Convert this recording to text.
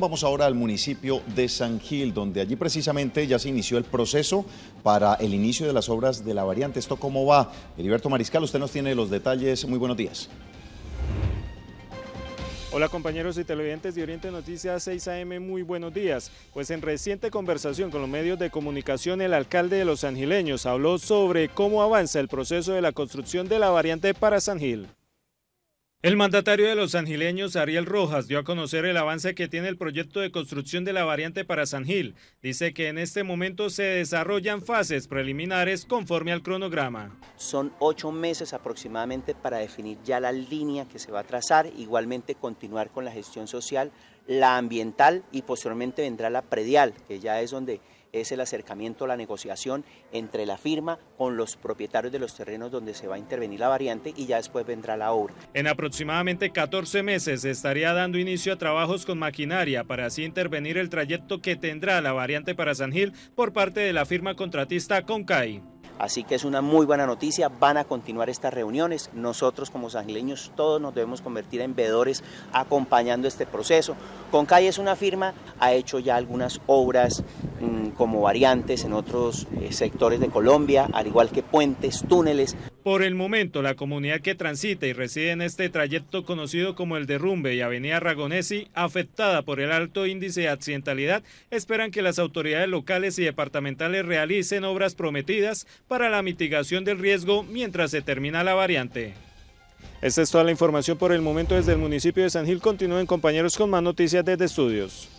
Vamos ahora al municipio de San Gil, donde allí precisamente ya se inició el proceso para el inicio de las obras de la variante. ¿Esto cómo va? Heriberto Mariscal, usted nos tiene los detalles. Muy buenos días. Hola compañeros y televidentes de Oriente Noticias 6 AM, muy buenos días. Pues en reciente conversación con los medios de comunicación, el alcalde de Los Sangileños habló sobre cómo avanza el proceso de la construcción de la variante para San Gil. El mandatario de los angileños, Ariel Rojas, dio a conocer el avance que tiene el proyecto de construcción de la variante para San Gil. Dice que en este momento se desarrollan fases preliminares conforme al cronograma. Son ocho meses aproximadamente para definir ya la línea que se va a trazar, igualmente continuar con la gestión social, la ambiental y posteriormente vendrá la predial, que ya es donde es el acercamiento la negociación entre la firma con los propietarios de los terrenos donde se va a intervenir la variante y ya después vendrá la obra. En aproximadamente 14 meses estaría dando inicio a trabajos con maquinaria para así intervenir el trayecto que tendrá la variante para San Gil por parte de la firma contratista Concai. Así que es una muy buena noticia, van a continuar estas reuniones. Nosotros como sangileños todos nos debemos convertir en veedores acompañando este proceso. Concay es una firma, ha hecho ya algunas obras Mm, como variantes en otros eh, sectores de Colombia, al igual que puentes, túneles. Por el momento, la comunidad que transita y reside en este trayecto conocido como el derrumbe y Avenida Ragonesi, afectada por el alto índice de accidentalidad, esperan que las autoridades locales y departamentales realicen obras prometidas para la mitigación del riesgo mientras se termina la variante. Esta es toda la información por el momento desde el municipio de San Gil. Continúen compañeros con más noticias desde estudios.